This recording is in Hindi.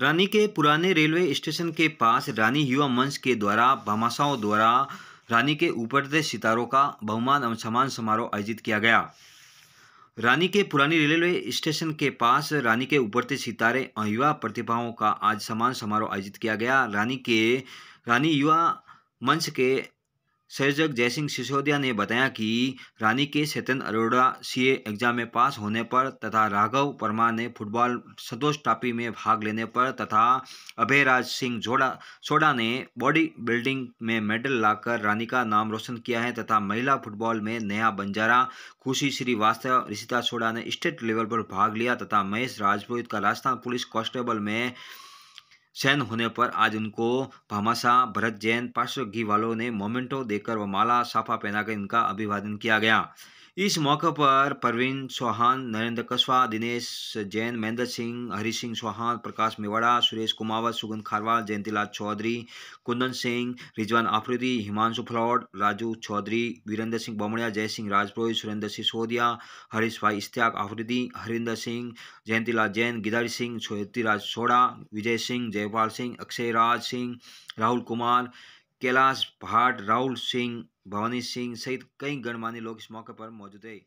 रानी के पुराने रेलवे स्टेशन के पास रानी युवा मंच के द्वारा भामाशाओं द्वारा रानी के ऊपरते सितारों का बहुमान एवं सम्मान समारोह आयोजित किया गया रानी के पुरानी रेलवे स्टेशन के पास रानी के उभरते सितारे और युवा प्रतिभाओं का आज सम्मान समारोह आयोजित किया गया रानी के रानी युवा मंच के संयोजक जयसिंह सिसोदिया ने बताया कि रानी के सत्यन अरोड़ा सीए एग्जाम में पास होने पर तथा राघव परमा ने फुटबॉल संतोष टापी में भाग लेने पर तथा अभयराज सिंह जोड़ा सोडा ने बॉडी बिल्डिंग में मेडल लाकर रानी का नाम रोशन किया है तथा महिला फुटबॉल में नया बंजारा खुशी श्रीवास्तव ऋषिता सोडा ने स्टेट लेवल पर भाग लिया तथा महेश राजपूत का राजस्थान पुलिस कांस्टेबल में चयन होने पर आज उनको भामासा भरत जैन पार्श्व घी वालों ने मोमेंटो देकर व माला साफा पहनाकर इनका अभिवादन किया गया इस मौके पर प्रवीण चौहान नरेंद्र कस्बा दिनेश जैन महेंद्र सिंह हरि सिंह चौहान प्रकाश मेवाड़ा सुरेश कुमावत सुगंध खारवाल जयंतीलाल चौधरी कुंदन सिंह रिजवान आफरीदी हिमांशु फलौट राजू चौधरी वीरेंद्र सिंह बमड़िया जय सिंह राजपुरोहित सुरेंद्र सिसोदिया हरीश भाई इश्त्याग आफरीदी हरिंदर सिंह जयंतीलाल जैन गिदारी सिंह ज्योतिराज सोड़ा विजय सिंह जयपाल सिंह अक्षय राज सिंह राहुल कुमार कैलाश भाट राहुल सिंह भवानी सिंह सहित कई गणमान्य लोग इस मौके पर मौजूद रहे